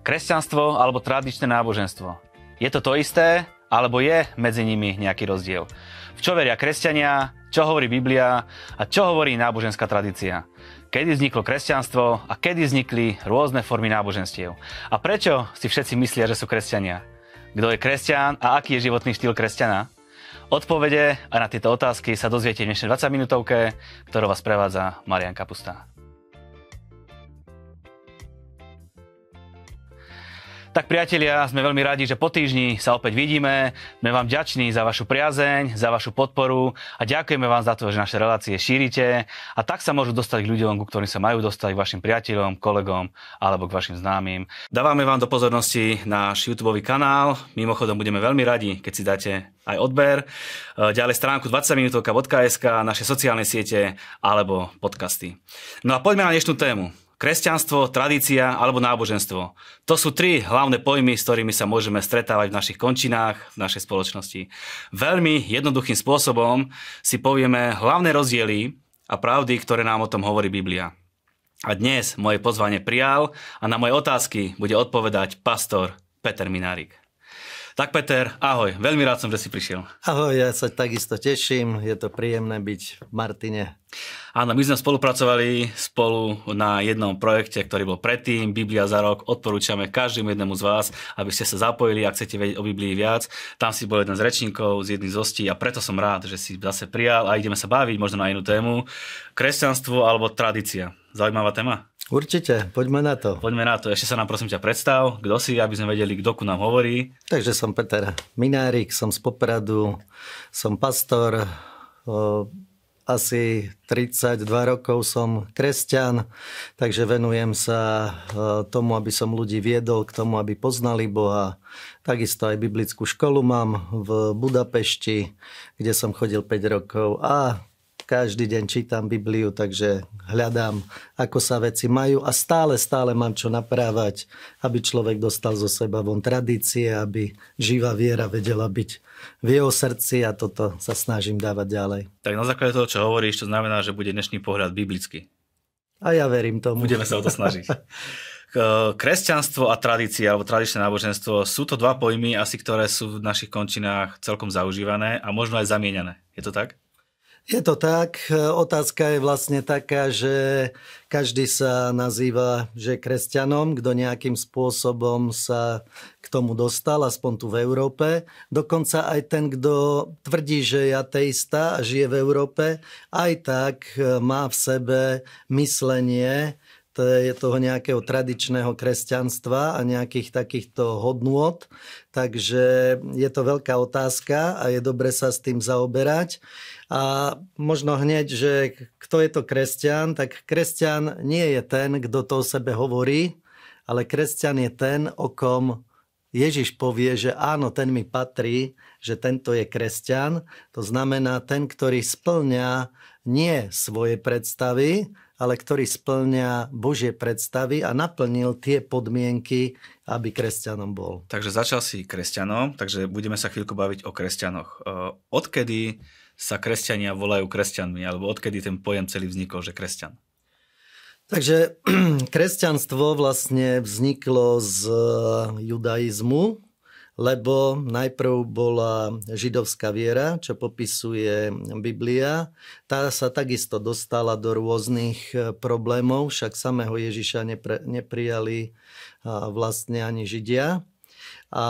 Kresťanstvo alebo tradičné náboženstvo. Je to to isté, alebo je medzi nimi nejaký rozdiel? V čo veria kresťania, čo hovorí Biblia a čo hovorí náboženská tradícia? Kedy vzniklo kresťanstvo a kedy vznikli rôzne formy náboženstiev? A prečo si všetci myslia, že sú kresťania? Kto je kresťan a aký je životný štýl kresťana? Odpovede a na tieto otázky sa dozviete v dnešnej 20 minútovke, ktorú vás prevádza Marian Kapusta. Tak priatelia, sme veľmi radi, že po týždni sa opäť vidíme. Sme vám ďační za vašu priazeň, za vašu podporu a ďakujeme vám za to, že naše relácie šírite a tak sa môžu dostať k ľuďom, ku ktorým sa majú dostať, k vašim priateľom, kolegom alebo k vašim známym. Dávame vám do pozornosti náš YouTube kanál. Mimochodom budeme veľmi radi, keď si dáte aj odber. E, ďalej stránku 20minutovka.sk, naše sociálne siete alebo podcasty. No a poďme na dnešnú tému. Kresťanstvo, tradícia alebo náboženstvo. To sú tri hlavné pojmy, s ktorými sa môžeme stretávať v našich končinách, v našej spoločnosti. Veľmi jednoduchým spôsobom si povieme hlavné rozdiely a pravdy, ktoré nám o tom hovorí Biblia. A dnes moje pozvanie prijal a na moje otázky bude odpovedať pastor Peter Minárik. Tak Peter, ahoj. Veľmi rád som, že si prišiel. Ahoj, ja sa takisto teším. Je to príjemné byť v Martine. Áno, my sme spolupracovali spolu na jednom projekte, ktorý bol predtým, Biblia za rok. Odporúčame každému jednému z vás, aby ste sa zapojili, ak chcete vedieť o Biblii viac. Tam si bol jeden z rečníkov, z jedných z hostí a preto som rád, že si zase prijal a ideme sa baviť možno na inú tému. Kresťanstvo alebo tradícia. Zaujímavá téma. Určite, poďme na to. Poďme na to. Ešte sa nám prosím ťa predstav, kto si, aby sme vedeli, kto ku nám hovorí. Takže som Peter Minárik, som z Popradu, som pastor, o, asi 32 rokov som kresťan, takže venujem sa o, tomu, aby som ľudí viedol k tomu, aby poznali Boha. Takisto aj biblickú školu mám v Budapešti, kde som chodil 5 rokov a každý deň čítam Bibliu, takže hľadám, ako sa veci majú a stále, stále mám čo naprávať, aby človek dostal zo seba von tradície, aby živá viera vedela byť v jeho srdci a toto sa snažím dávať ďalej. Tak na základe toho, čo hovoríš, to znamená, že bude dnešný pohľad biblický. A ja verím tomu. Budeme sa o to snažiť. kresťanstvo a tradícia, alebo tradičné náboženstvo, sú to dva pojmy asi, ktoré sú v našich končinách celkom zaužívané a možno aj zamieňané. Je to tak? Je to tak. E, otázka je vlastne taká, že každý sa nazýva, že kresťanom, kto nejakým spôsobom sa k tomu dostal, aspoň tu v Európe. Dokonca aj ten, kto tvrdí, že je ateista a žije v Európe, aj tak e, má v sebe myslenie, toho nejakého tradičného kresťanstva a nejakých takýchto hodnôt. Takže je to veľká otázka a je dobre sa s tým zaoberať. A možno hneď, že kto je to kresťan, tak kresťan nie je ten, kto to o sebe hovorí, ale kresťan je ten, o kom Ježiš povie, že áno, ten mi patrí, že tento je kresťan. To znamená ten, ktorý splňa nie svoje predstavy, ale ktorý splňa Božie predstavy a naplnil tie podmienky, aby kresťanom bol. Takže začal si kresťanom, takže budeme sa chvíľku baviť o kresťanoch. E, odkedy sa kresťania volajú kresťanmi, alebo odkedy ten pojem celý vznikol, že kresťan? Takže kresťanstvo vlastne vzniklo z judaizmu, lebo najprv bola židovská viera, čo popisuje Biblia. Tá sa takisto dostala do rôznych e, problémov, však samého Ježiša nepre, neprijali vlastne ani Židia. A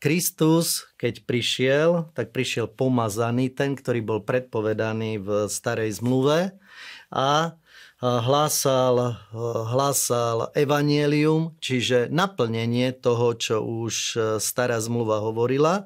Kristus, keď prišiel, tak prišiel pomazaný, ten, ktorý bol predpovedaný v starej zmluve a Eh, hlásal, eh, hlásal evanielium, čiže naplnenie toho, čo už eh, stará zmluva hovorila.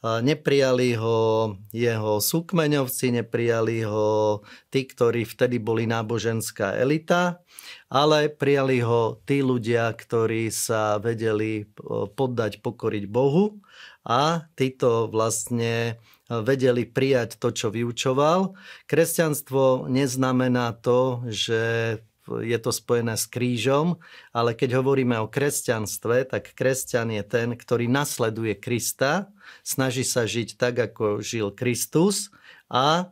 Neprijali ho jeho súkmeňovci, neprijali ho tí, ktorí vtedy boli náboženská elita, ale prijali ho tí ľudia, ktorí sa vedeli poddať, pokoriť Bohu a títo vlastne vedeli prijať to, čo vyučoval. Kresťanstvo neznamená to, že je to spojené s krížom, ale keď hovoríme o kresťanstve, tak kresťan je ten, ktorý nasleduje Krista, snaží sa žiť tak, ako žil Kristus a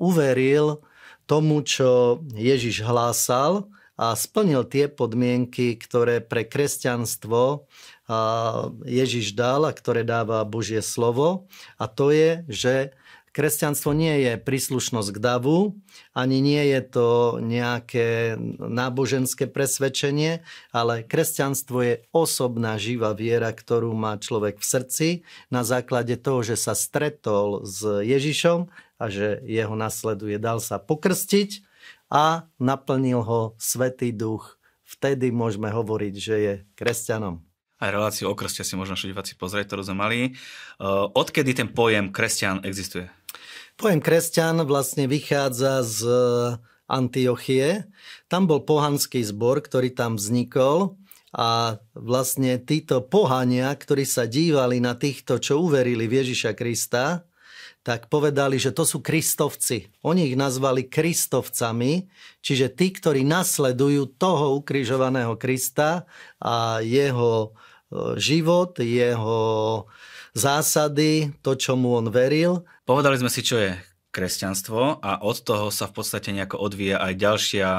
uveril tomu, čo Ježiš hlásal a splnil tie podmienky, ktoré pre kresťanstvo Ježiš dal a ktoré dáva Božie slovo. A to je, že kresťanstvo nie je príslušnosť k davu, ani nie je to nejaké náboženské presvedčenie, ale kresťanstvo je osobná živá viera, ktorú má človek v srdci na základe toho, že sa stretol s Ježišom a že jeho nasleduje, dal sa pokrstiť a naplnil ho Svetý duch. Vtedy môžeme hovoriť, že je kresťanom aj reláciu o krste si možno všetci pozrieť, ktorú sme mali. Eh, odkedy ten pojem kresťan existuje? Pojem kresťan vlastne vychádza z eh, Antiochie. Tam bol pohanský zbor, ktorý tam vznikol a vlastne títo pohania, ktorí sa dívali na týchto, čo uverili v Ježiša Krista, tak povedali, že to sú kristovci. Oni ich nazvali kristovcami, čiže tí, ktorí nasledujú toho ukrižovaného Krista a jeho život, jeho zásady, to, čo mu on veril. Povedali sme si, čo je kresťanstvo a od toho sa v podstate nejako odvíja aj ďalšia,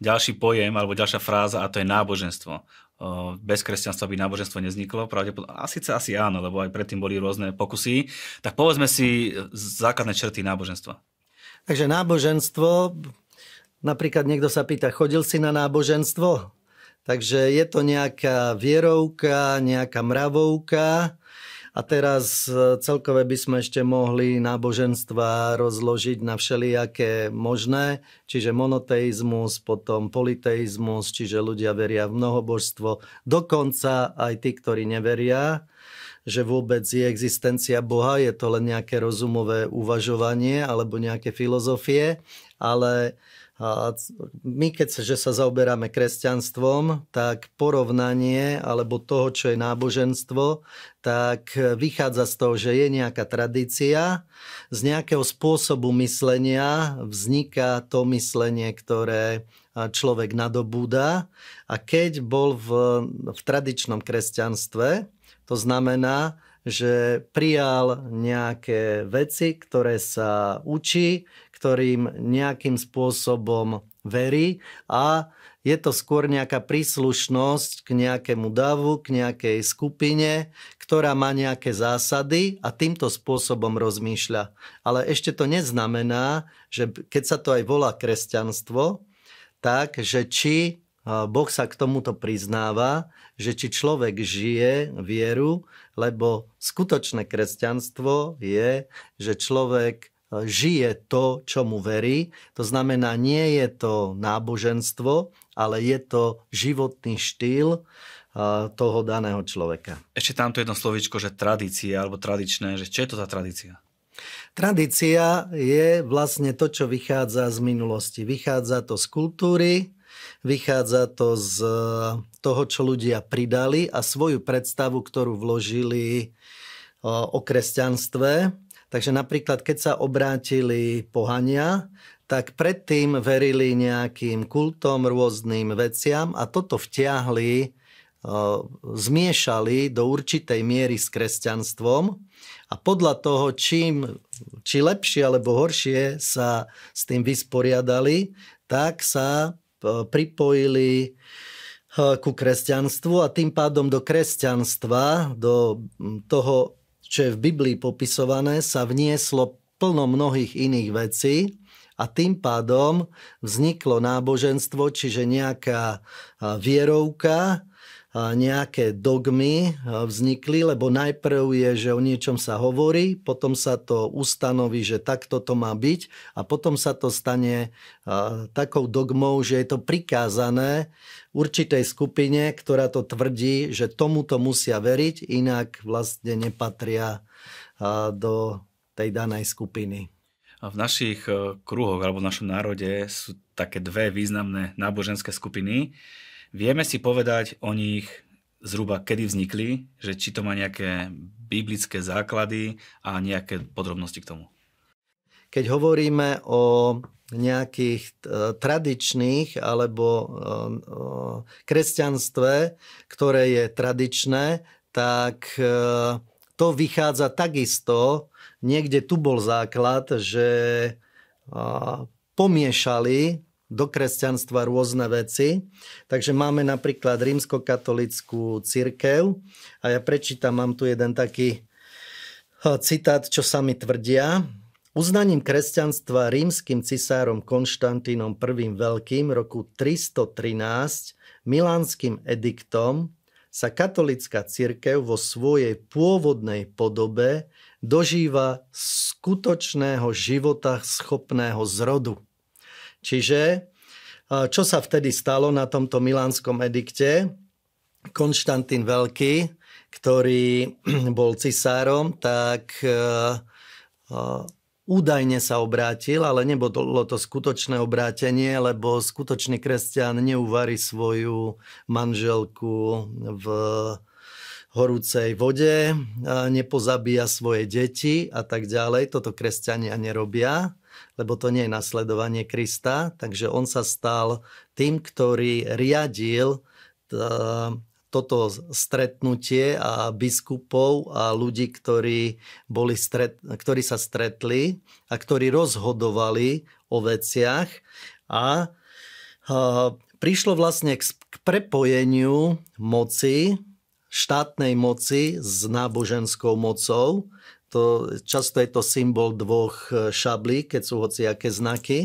ďalší pojem alebo ďalšia fráza a to je náboženstvo. Bez kresťanstva by náboženstvo nevzniklo, pravdepodobne. A síce asi áno, lebo aj predtým boli rôzne pokusy. Tak povedzme si základné črty náboženstva. Takže náboženstvo, napríklad niekto sa pýta, chodil si na náboženstvo? Takže je to nejaká vierovka, nejaká mravovka. A teraz e, celkové by sme ešte mohli náboženstva rozložiť na všelijaké možné, čiže monoteizmus, potom politeizmus, čiže ľudia veria v mnohobožstvo, dokonca aj tí, ktorí neveria že vôbec je existencia Boha, je to len nejaké rozumové uvažovanie alebo nejaké filozofie, ale my keď že sa zaoberáme kresťanstvom, tak porovnanie alebo toho, čo je náboženstvo, tak e, vychádza z toho, že je nejaká tradícia, z nejakého spôsobu myslenia vzniká to myslenie, ktoré e, človek nadobúda. A keď bol v, v tradičnom kresťanstve, to znamená, že prijal nejaké veci, ktoré sa učí, ktorým nejakým spôsobom verí a je to skôr nejaká príslušnosť k nejakému davu, k nejakej skupine, ktorá má nejaké zásady a týmto spôsobom rozmýšľa. Ale ešte to neznamená, že keď sa to aj volá kresťanstvo, tak, že či Boh sa k tomuto priznáva, že či človek žije vieru, lebo skutočné kresťanstvo je, že človek žije to, čo mu verí. To znamená, nie je to náboženstvo, ale je to životný štýl toho daného človeka. Ešte tamto jedno slovičko, že tradícia alebo tradičné, že čo je to tá tradícia? Tradícia je vlastne to, čo vychádza z minulosti. Vychádza to z kultúry, vychádza to z e, toho, čo ľudia pridali a svoju predstavu, ktorú vložili e, o kresťanstve, Takže napríklad, keď sa obrátili pohania, tak predtým verili nejakým kultom, rôznym veciam a toto vtiahli, e, zmiešali do určitej miery s kresťanstvom a podľa toho, čím, či lepšie alebo horšie sa s tým vysporiadali, tak sa e, pripojili e, ku kresťanstvu a tým pádom do kresťanstva, do toho čo je v Biblii popisované, sa vnieslo plno mnohých iných vecí a tým pádom vzniklo náboženstvo, čiže nejaká vierovka, nejaké dogmy vznikli, lebo najprv je, že o niečom sa hovorí, potom sa to ustanoví, že takto to má byť a potom sa to stane takou dogmou, že je to prikázané určitej skupine, ktorá to tvrdí, že tomuto musia veriť, inak vlastne nepatria do tej danej skupiny. A v našich e, kruhoch alebo v našom národe sú také dve významné náboženské skupiny Vieme si povedať o nich zhruba kedy vznikli, že či to má nejaké biblické základy a nejaké podrobnosti k tomu. Keď hovoríme o nejakých e, tradičných alebo e, kresťanstve, ktoré je tradičné, tak e, to vychádza takisto. Niekde tu bol základ, že pomiešali do kresťanstva rôzne veci. Takže máme napríklad rímskokatolickú církev a ja prečítam, mám tu jeden taký eh, citát, čo sa mi tvrdia. Uznaním kresťanstva rímským cisárom Konštantínom I. Veľkým roku 313 milánským ediktom sa katolická cirkev vo svojej pôvodnej podobe dožíva skutočného života schopného zrodu. Čiže čo sa vtedy stalo na tomto milánskom edikte? Konštantín Veľký, ktorý bol cisárom, tak e, e, údajne sa obrátil, ale nebolo to skutočné obrátenie, lebo skutočný kresťan neuvarí svoju manželku v horúcej vode, nepozabíja svoje deti a tak ďalej. Toto kresťania nerobia lebo to nie je nasledovanie Krista, takže on sa stal tým, ktorý riadil toto stretnutie a biskupov a ľudí, ktorí, boli stret, ktorí sa stretli a ktorí rozhodovali o veciach a, a prišlo vlastne k, k prepojeniu moci, štátnej moci s náboženskou mocou, to, často je to symbol dvoch e, šablí, keď sú hociaké znaky.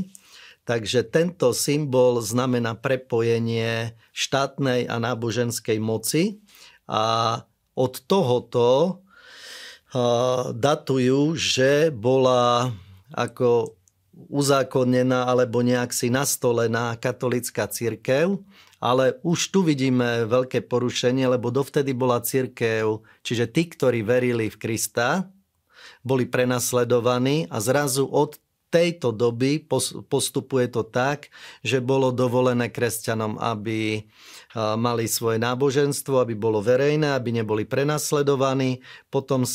Takže tento symbol znamená prepojenie štátnej a náboženskej moci a od tohoto e, datujú, že bola ako uzákonnená alebo nejak si nastolená katolická církev, ale už tu vidíme veľké porušenie, lebo dovtedy bola církev, čiže tí, ktorí verili v Krista, boli prenasledovaní a zrazu od tejto doby postupuje to tak, že bolo dovolené kresťanom, aby mali svoje náboženstvo, aby bolo verejné, aby neboli prenasledovaní. Potom e,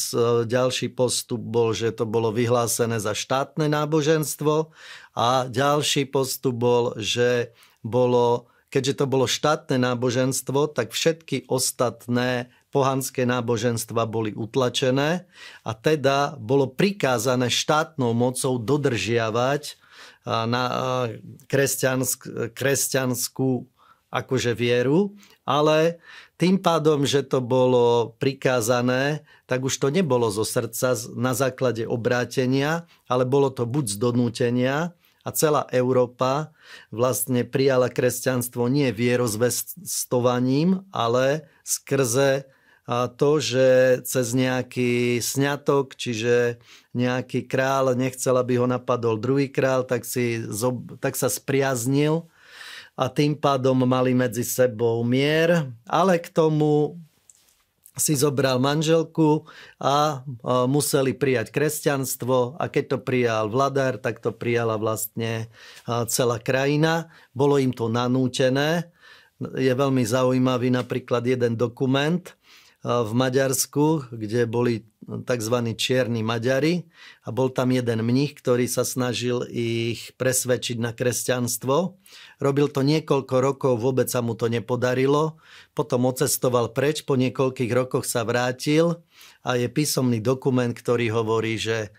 ďalší postup bol, že to bolo vyhlásené za štátne náboženstvo a ďalší postup bol, že bolo, keďže to bolo štátne náboženstvo, tak všetky ostatné pohanské náboženstva boli utlačené a teda bolo prikázané štátnou mocou dodržiavať na kresťansk, kresťanskú akože vieru, ale tým pádom, že to bolo prikázané, tak už to nebolo zo srdca na základe obrátenia, ale bolo to buď z donútenia a celá Európa vlastne prijala kresťanstvo nie vierozvestovaním, ale skrze to, že cez nejaký sňatok, čiže nejaký král nechcel, aby ho napadol druhý král, tak, si, tak sa spriaznil a tým pádom mali medzi sebou mier, ale k tomu si zobral manželku a museli prijať kresťanstvo a keď to prijal vladár, tak to prijala vlastne celá krajina. Bolo im to nanútené. Je veľmi zaujímavý napríklad jeden dokument, Eh, v Maďarsku, kde boli tzv. čierni Maďari a bol tam jeden mních, ktorý sa snažil ich presvedčiť na kresťanstvo. Robil to niekoľko rokov, vôbec sa mu to nepodarilo. Potom ocestoval preč, po niekoľkých rokoch sa vrátil a je písomný dokument, ktorý hovorí, že,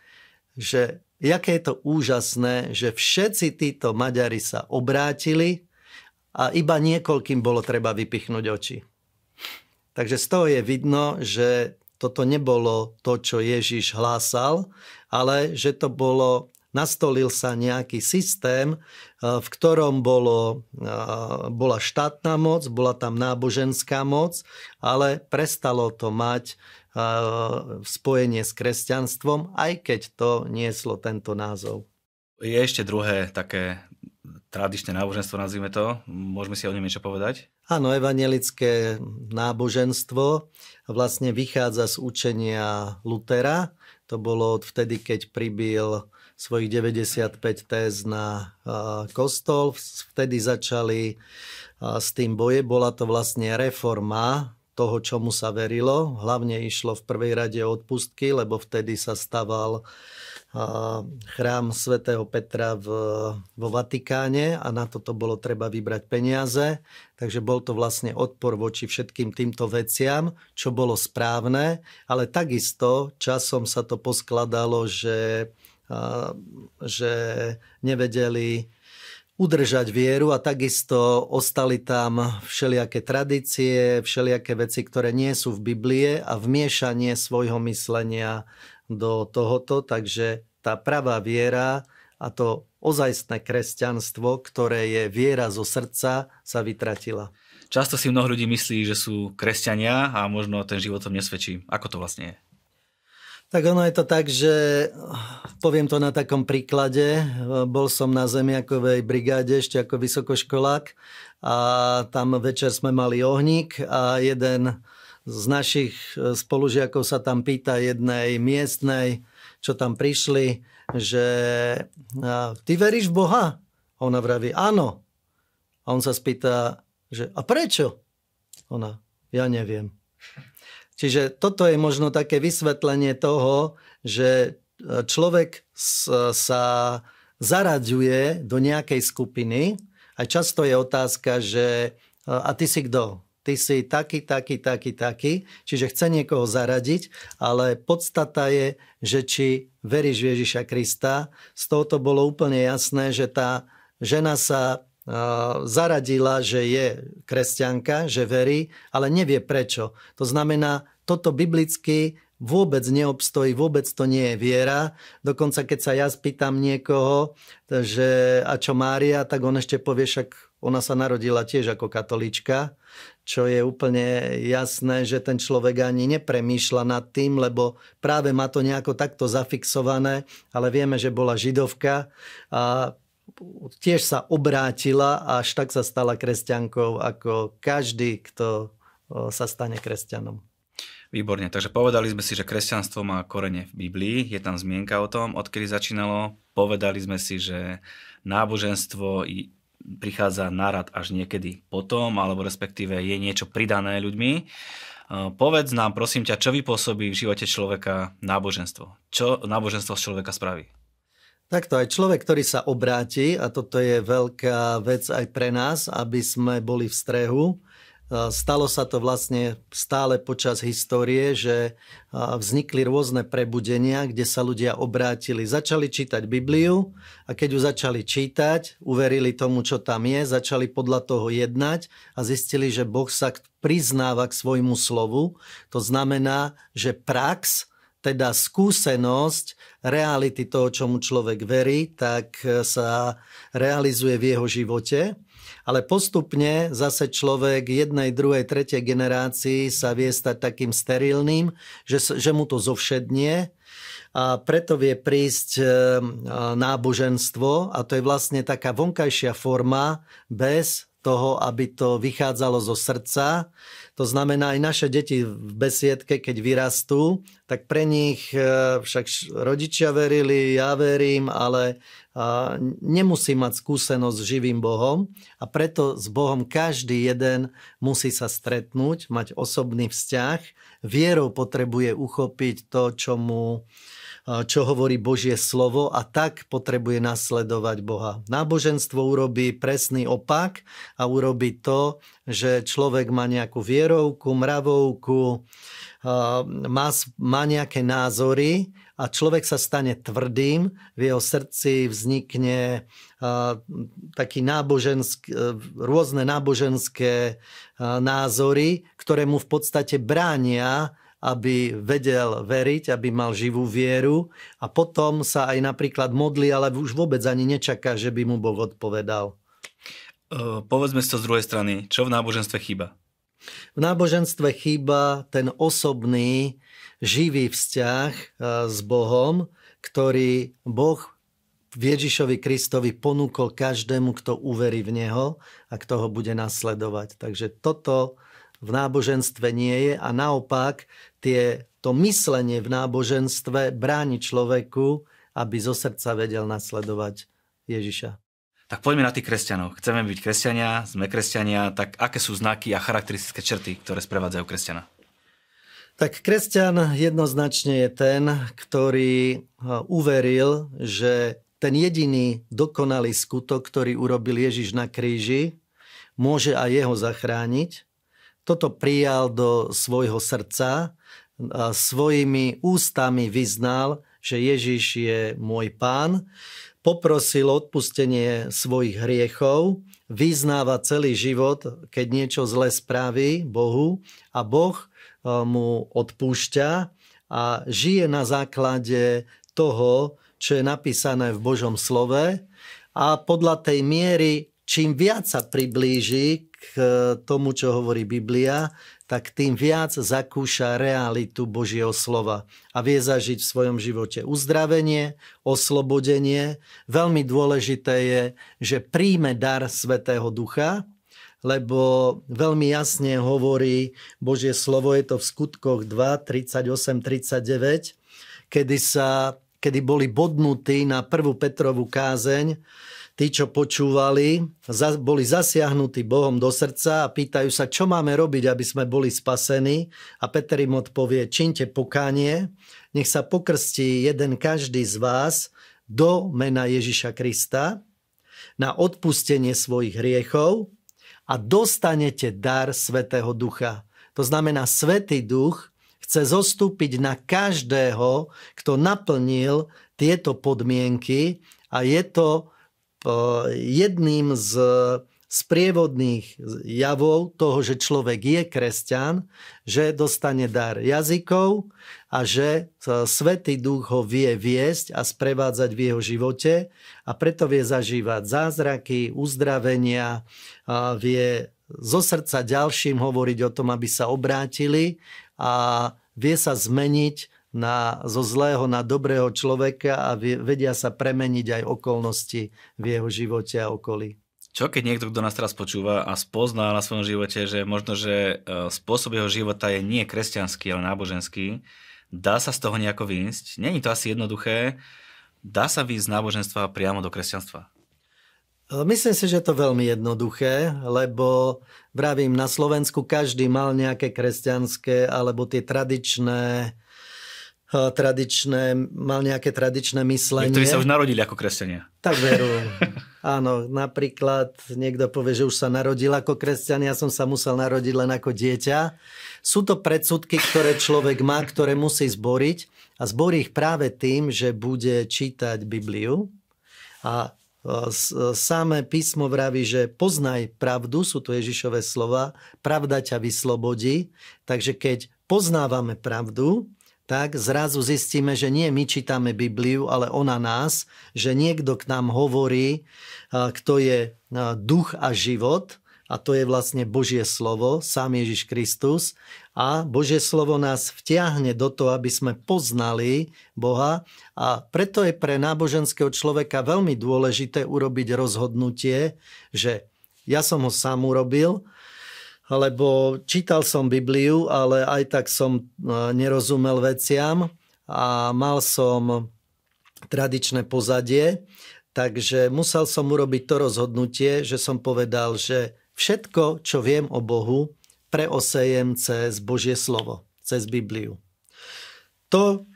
že jaké je to úžasné, že všetci títo Maďari sa obrátili a iba niekoľkým bolo treba vypichnúť oči. Takže z toho je vidno, že toto nebolo to, čo Ježiš hlásal, ale že to bolo, nastolil sa nejaký systém, eh, v ktorom bolo, eh, bola štátna moc, bola tam náboženská moc, ale prestalo to mať eh, spojenie s kresťanstvom, aj keď to nieslo tento názov. Je ešte druhé také tradičné náboženstvo, nazvime to. Môžeme si o nej niečo povedať? Áno, evanelické náboženstvo vlastne vychádza z učenia Lutera. To bolo od vtedy, keď pribil svojich 95 téz na kostol. Vtedy začali s tým boje. Bola to vlastne reforma toho, čomu sa verilo. Hlavne išlo v prvej rade o odpustky, lebo vtedy sa staval uh, chrám svätého Petra v, vo Vatikáne a na toto bolo treba vybrať peniaze. Takže bol to vlastne odpor voči všetkým týmto veciam, čo bolo správne, ale takisto časom sa to poskladalo, že, že nevedeli udržať vieru a takisto ostali tam všelijaké tradície, všelijaké veci, ktoré nie sú v Biblie a vmiešanie svojho myslenia do tohoto, takže tá pravá viera a to ozajstné kresťanstvo, ktoré je viera zo srdca, sa vytratila. Často si mnoho ľudí myslí, že sú kresťania a možno ten život tom nesvedčí. Ako to vlastne je? Tak ono je to tak, že poviem to na takom príklade. Bol som na zemiakovej brigáde ešte ako vysokoškolák a tam večer sme mali ohník a jeden z našich e, spolužiakov sa tam pýta jednej miestnej, čo tam prišli, že ty veríš v Boha? A ona vraví, áno. A on sa spýta, že a prečo? Ona, ja neviem. Čiže toto je možno také vysvetlenie toho, že e, človek e, sa zaraďuje do nejakej skupiny a často je otázka, že a ty si kto? ty si taký, taký, taký, taký. Čiže chce niekoho zaradiť, ale podstata je, že či veríš v Ježiša Krista. Z tohoto bolo úplne jasné, že tá žena sa zaradila, že je kresťanka, že verí, ale nevie prečo. To znamená, toto biblicky vôbec neobstojí, vôbec to nie je viera. Dokonca keď sa ja spýtam niekoho, že a čo Mária, tak on ešte povie, však ona sa narodila tiež ako katolička, čo je úplne jasné, že ten človek ani nepremýšľa nad tým, lebo práve má to nejako takto zafixované, ale vieme, že bola židovka a tiež sa obrátila a až tak sa stala kresťankou ako každý, kto sa stane kresťanom. Výborne, takže povedali sme si, že kresťanstvo má korene v Biblii, je tam zmienka o tom, odkedy začínalo. Povedali sme si, že náboženstvo prichádza narad až niekedy potom, alebo respektíve je niečo pridané ľuďmi. E, povedz nám, prosím ťa, čo vypôsobí v živote človeka náboženstvo? Čo náboženstvo z človeka spraví? Takto aj človek, ktorý sa obráti, a toto je veľká vec aj pre nás, aby sme boli v strehu, E, stalo sa to vlastne stále počas histórie, že e, vznikli rôzne prebudenia, kde sa ľudia obrátili, začali čítať Bibliu a keď ju začali čítať, uverili tomu, čo tam je, začali podľa toho jednať a zistili, že Boh sa priznáva k svojmu slovu. To znamená, že prax, teda skúsenosť reality toho, čomu človek verí, tak e, sa realizuje v jeho živote. Ale postupne zase človek jednej, druhej, tretej generácii sa vie stať takým sterilným, že, že mu to zovšednie a preto vie prísť e, e, náboženstvo a to je vlastne taká vonkajšia forma bez toho, aby to vychádzalo zo srdca. To znamená, aj naše deti v besiedke, keď vyrastú, tak pre nich e, však rodičia verili, ja verím, ale nemusí mať skúsenosť s živým Bohom a preto s Bohom každý jeden musí sa stretnúť, mať osobný vzťah. Vierou potrebuje uchopiť to, čo mu, čo hovorí Božie slovo a tak potrebuje nasledovať Boha. Náboženstvo urobí presný opak a urobí to, že človek má nejakú vierovku, mravovku, má, má nejaké názory a človek sa stane tvrdým, v jeho srdci vznikne taký náboženský, e, rôzne náboženské názory, ktoré mu v podstate bránia aby vedel veriť, aby mal živú vieru a potom sa aj napríklad modlí, ale už vôbec ani nečaká, že by mu Boh odpovedal. E, povedzme si to z druhej strany, čo v náboženstve chýba? V náboženstve chýba ten osobný, živý vzťah e, s Bohom, ktorý Boh v Ježišovi Kristovi ponúkol každému, kto uverí v Neho a kto ho bude nasledovať. Takže toto v náboženstve nie je a naopak tie, to myslenie v náboženstve bráni človeku, aby zo srdca vedel nasledovať Ježiša. Tak poďme na tých kresťanov. Chceme byť kresťania, sme kresťania, tak aké sú znaky a charakteristické črty, ktoré sprevádzajú kresťana? Tak kresťan jednoznačne je ten, ktorý eh, uveril, že ten jediný dokonalý skutok, ktorý urobil Ježiš na kríži, môže aj jeho zachrániť toto prijal do svojho srdca a svojimi ústami vyznal, že Ježiš je môj pán, poprosil odpustenie svojich hriechov, vyznáva celý život, keď niečo zle spraví Bohu a Boh e, mu odpúšťa a žije na základe toho, čo je napísané v Božom slove a podľa tej miery, čím viac sa priblíži k tomu, čo hovorí Biblia, tak tým viac zakúša realitu Božieho slova a vie zažiť v svojom živote uzdravenie, oslobodenie. Veľmi dôležité je, že príjme dar Svetého Ducha, lebo veľmi jasne hovorí Božie slovo, je to v skutkoch 2, 38, 39, kedy, sa, kedy boli bodnutí na prvú Petrovú kázeň, tí, čo počúvali, boli zasiahnutí Bohom do srdca a pýtajú sa, čo máme robiť, aby sme boli spasení. A Peter im odpovie, činte pokánie, nech sa pokrstí jeden každý z vás do mena Ježiša Krista na odpustenie svojich hriechov a dostanete dar Svetého Ducha. To znamená, Svetý Duch chce zostúpiť na každého, kto naplnil tieto podmienky a je to E, jedným z sprievodných javov toho, že človek je kresťan, že dostane dar jazykov a že e, Svetý duch ho vie viesť a sprevádzať v jeho živote a preto vie zažívať zázraky, uzdravenia, vie zo srdca ďalším hovoriť o tom, aby sa obrátili a vie sa zmeniť na, zo zlého na dobrého človeka a vedia sa premeniť aj okolnosti v jeho živote a okolí. Čo keď niekto, kto nás teraz počúva a spozná na svojom živote, že možno, že e, spôsob jeho života je nie kresťanský, ale náboženský, dá sa z toho nejako výjsť? Není to asi jednoduché. Dá sa výjsť z náboženstva priamo do kresťanstva? E, myslím si, že to veľmi jednoduché, lebo vravím, na Slovensku každý mal nejaké kresťanské alebo tie tradičné Eh, tradičné, mal nejaké tradičné myslenie. Niektorí sa už narodili ako kresťania. Tak veru. Áno, napríklad niekto povie, že už sa narodil ako kresťan, ja som sa musel narodiť len ako dieťa. Sú to predsudky, ktoré človek má, ktoré musí zboriť a zborí ich práve tým, že bude čítať Bibliu a eh, eh, Samé písmo vraví, že poznaj pravdu, sú to Ježišové slova, pravda ťa vyslobodí. Takže keď poznávame pravdu, tak zrazu zistíme, že nie my čítame Bibliu, ale ona nás, že niekto k nám hovorí, kto je duch a život, a to je vlastne Božie slovo, sám Ježiš Kristus. A Božie slovo nás vtiahne do toho, aby sme poznali Boha. A preto je pre náboženského človeka veľmi dôležité urobiť rozhodnutie, že ja som ho sám urobil, lebo čítal som Bibliu, ale aj tak som e, nerozumel veciam a mal som tradičné pozadie, takže musel som urobiť to rozhodnutie, že som povedal, že všetko, čo viem o Bohu, preosejem cez Božie slovo, cez Bibliu. To,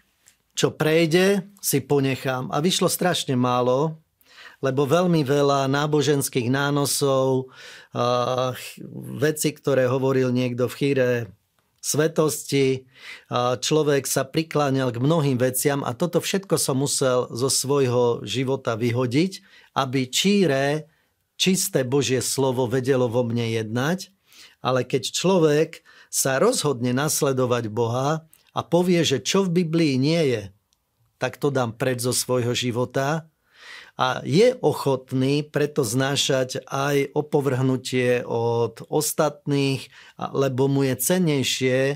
čo prejde, si ponechám. A vyšlo strašne málo lebo veľmi veľa náboženských nánosov, veci, ktoré hovoril niekto v chýre svetosti, človek sa prikláňal k mnohým veciam a toto všetko som musel zo svojho života vyhodiť, aby číre, čisté Božie slovo vedelo vo mne jednať, ale keď človek sa rozhodne nasledovať Boha a povie, že čo v Biblii nie je, tak to dám preč zo svojho života, a je ochotný preto znášať aj opovrhnutie od ostatných, lebo mu je cenejšie e,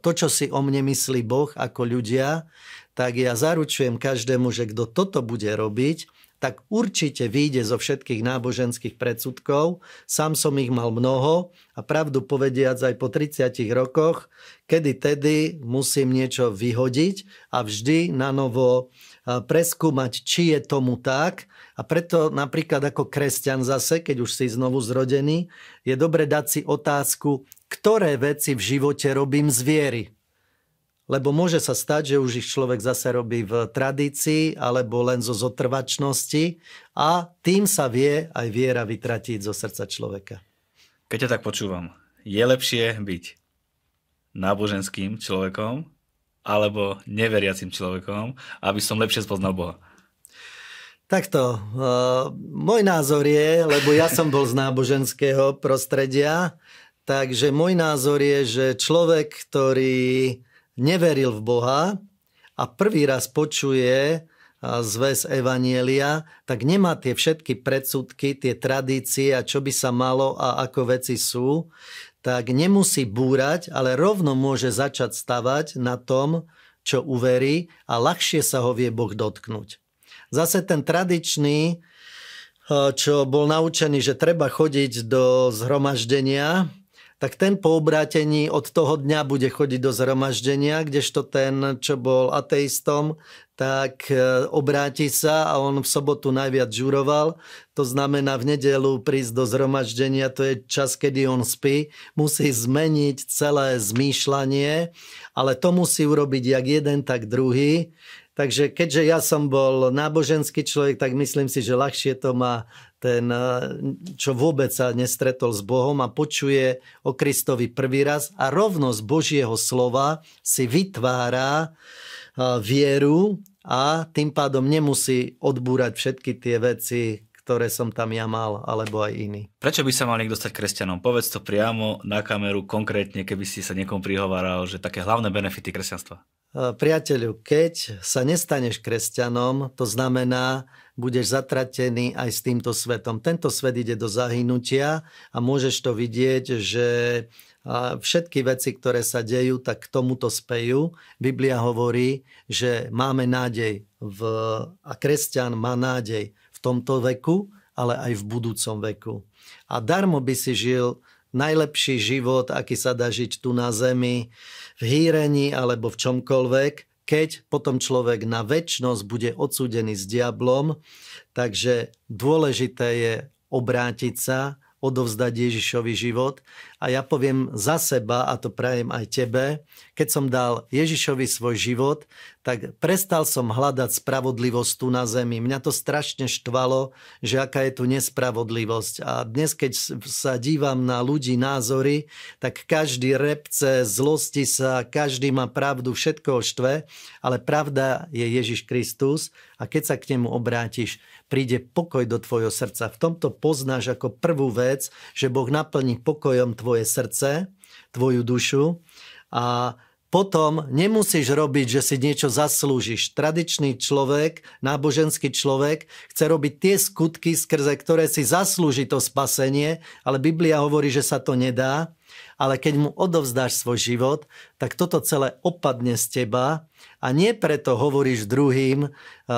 to, čo si o mne myslí Boh ako ľudia, tak ja zaručujem každému, že kto toto bude robiť, tak určite vyjde zo všetkých náboženských predsudkov. Sám som ich mal mnoho a pravdu povediac aj po 30 rokoch, kedy tedy musím niečo vyhodiť a vždy na novo preskúmať, či je tomu tak. A preto napríklad ako kresťan zase, keď už si znovu zrodený, je dobre dať si otázku, ktoré veci v živote robím z viery. Lebo môže sa stať, že už ich človek zase robí v tradícii alebo len zo zotrvačnosti a tým sa vie aj viera vytratiť zo srdca človeka. Keď ťa tak počúvam, je lepšie byť náboženským človekom alebo neveriacim človekom, aby som lepšie spoznal Boha? Takto, uh, môj názor je, lebo ja som bol z náboženského prostredia, takže môj názor je, že človek, ktorý neveril v Boha a prvý raz počuje uh, zväz Evanielia, tak nemá tie všetky predsudky, tie tradície a čo by sa malo a ako veci sú, tak nemusí búrať, ale rovno môže začať stavať na tom, čo uverí a ľahšie sa ho vie Boh dotknúť. Zase ten tradičný, eh, čo bol naučený, že treba chodiť do zhromaždenia, tak ten po obrátení od toho dňa bude chodiť do zhromaždenia, kdežto ten, čo bol ateistom, tak e, obráti sa a on v sobotu najviac žuroval. To znamená v nedelu prísť do zhromaždenia, to je čas, kedy on spí. Musí zmeniť celé zmýšľanie, ale to musí urobiť jak jeden, tak druhý. Takže keďže ja som bol náboženský človek, tak myslím si, že ľahšie to má ten, e, čo vôbec sa nestretol s Bohom a počuje o Kristovi prvý raz a rovnosť Božieho slova si vytvára e, vieru a tým pádom nemusí odbúrať všetky tie veci, ktoré som tam ja mal, alebo aj iný. Prečo by sa mal niekto stať kresťanom? Povedz to priamo na kameru, konkrétne, keby si sa niekom prihováral, že také hlavné benefity kresťanstva. E, priateľu, keď sa nestaneš kresťanom, to znamená, budeš zatratený aj s týmto svetom. Tento svet ide do zahynutia a môžeš to vidieť, že a všetky veci, ktoré sa dejú, tak k tomuto spejú. Biblia hovorí, že máme nádej v, a kresťan má nádej v tomto veku, ale aj v budúcom veku. A darmo by si žil najlepší život, aký sa dá žiť tu na zemi, v hýrení alebo v čomkoľvek, keď potom človek na väčnosť bude odsúdený s diablom. Takže dôležité je obrátiť sa, odovzdať Ježišovi život a ja poviem za seba, a to prajem aj tebe, keď som dal Ježišovi svoj život, tak prestal som hľadať spravodlivosť tu na zemi. Mňa to strašne štvalo, že aká je tu nespravodlivosť. A dnes, keď sa dívam na ľudí názory, tak každý repce, zlosti sa, každý má pravdu, všetko štve, ale pravda je Ježiš Kristus a keď sa k nemu obrátiš, príde pokoj do tvojho srdca. V tomto poznáš ako prvú vec, že Boh naplní pokojom tvoj tvoje srdce, tvoju dušu a potom nemusíš robiť, že si niečo zaslúžiš. Tradičný človek, náboženský človek chce robiť tie skutky, skrze ktoré si zaslúži to spasenie, ale Biblia hovorí, že sa to nedá. Ale keď mu odovzdáš svoj život, tak toto celé opadne z teba a nie preto hovoríš druhým uh, eh,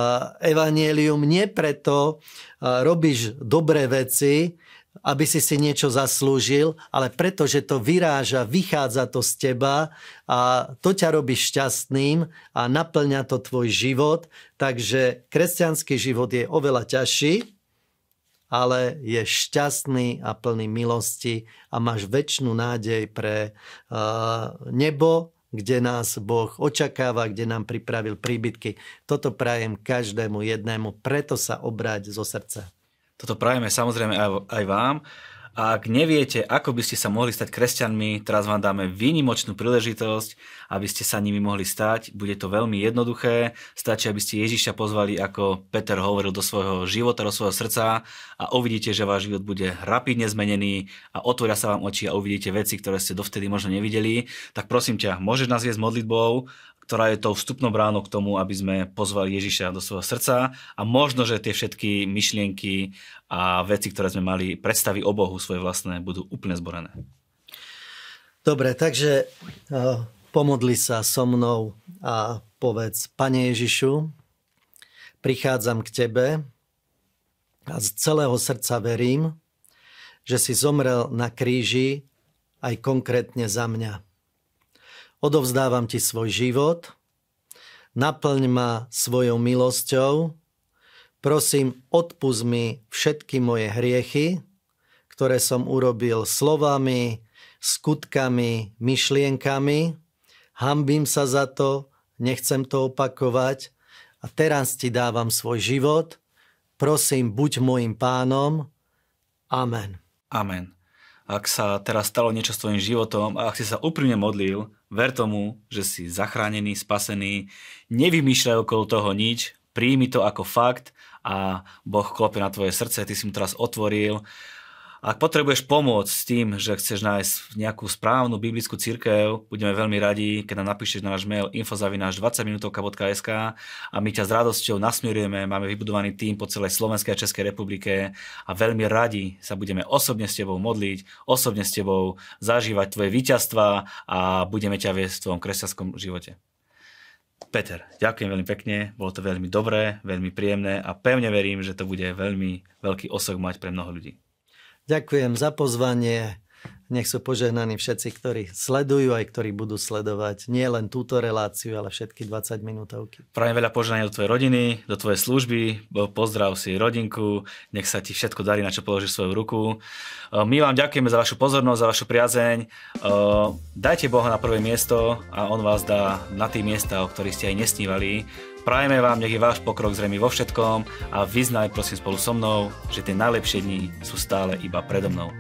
evanielium, nie preto uh, robíš dobré veci, aby si si niečo zaslúžil, ale preto, že to vyráža, vychádza to z teba a to ťa robí šťastným a naplňa to tvoj život. Takže kresťanský život je oveľa ťažší, ale je šťastný a plný milosti a máš väčšinu nádej pre uh, nebo, kde nás Boh očakáva, kde nám pripravil príbytky. Toto prajem každému jednému, preto sa obráť zo srdca. Toto prajeme samozrejme aj, aj vám. A ak neviete, ako by ste sa mohli stať kresťanmi, teraz vám dáme výnimočnú príležitosť, aby ste sa nimi mohli stať. Bude to veľmi jednoduché. Stačí, aby ste Ježiša pozvali, ako Peter hovoril, do svojho života, do svojho srdca a uvidíte, že váš život bude rapidne zmenený a otvoria sa vám oči a uvidíte veci, ktoré ste dovtedy možno nevideli. Tak prosím ťa, môžeš nás viesť modlitbou ktorá je tou vstupnou bránou k tomu, aby sme pozvali Ježiša do svojho srdca a možno, že tie všetky myšlienky a veci, ktoré sme mali, predstavy o Bohu svoje vlastné, budú úplne zborené. Dobre, takže eh, pomodli sa so mnou a povedz, Pane Ježišu, prichádzam k Tebe a z celého srdca verím, že si zomrel na kríži aj konkrétne za mňa Odovzdávam ti svoj život, naplň ma svojou milosťou, prosím, odpust mi všetky moje hriechy, ktoré som urobil slovami, skutkami, myšlienkami. Hambím sa za to, nechcem to opakovať a teraz ti dávam svoj život. Prosím, buď môjim pánom. Amen. Amen ak sa teraz stalo niečo s tvojim životom a ak si sa úprimne modlil, ver tomu, že si zachránený, spasený, nevymýšľaj okolo toho nič, príjmi to ako fakt a Boh klopie na tvoje srdce, ty si mu teraz otvoril ak potrebuješ pomôcť s tým, že chceš nájsť nejakú správnu biblickú církev, budeme veľmi radi, keď nám napíšeš na náš mail infozavináš 20minutovka.sk a my ťa s radosťou nasmerujeme, máme vybudovaný tým po celej Slovenskej a Českej republike a veľmi radi sa budeme osobne s tebou modliť, osobne s tebou zažívať tvoje víťazstva a budeme ťa viesť v tvojom kresťanskom živote. Peter, ďakujem veľmi pekne, bolo to veľmi dobré, veľmi príjemné a pevne verím, že to bude veľmi veľký osok mať pre mnoho ľudí. Ďakujem za pozvanie. Nech sú požehnaní všetci, ktorí sledujú aj ktorí budú sledovať nie len túto reláciu, ale všetky 20 minútovky. Prajem veľa požehnania do tvojej rodiny, do tvojej služby, pozdrav si rodinku, nech sa ti všetko darí, na čo položíš svoju ruku. E, my vám ďakujeme za vašu pozornosť, za vašu priazeň. E, dajte Boha na prvé miesto a On vás dá na tie miesta, o ktorých ste aj nesnívali Prajeme vám, nech je váš pokrok zrejme vo všetkom a vyznaj prosím spolu so mnou, že tie najlepšie dni sú stále iba predo mnou.